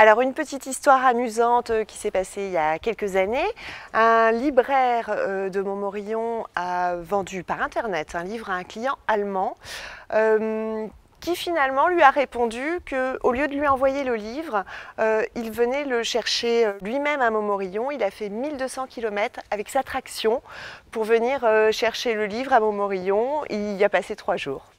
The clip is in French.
Alors une petite histoire amusante euh, qui s'est passée il y a quelques années. Un libraire euh, de Montmorillon a vendu par internet un livre à un client allemand. Euh, qui finalement lui a répondu qu'au lieu de lui envoyer le livre, il venait le chercher lui-même à Montmorillon. Il a fait 1200 km avec sa traction pour venir chercher le livre à Montmorillon. Il y a passé trois jours.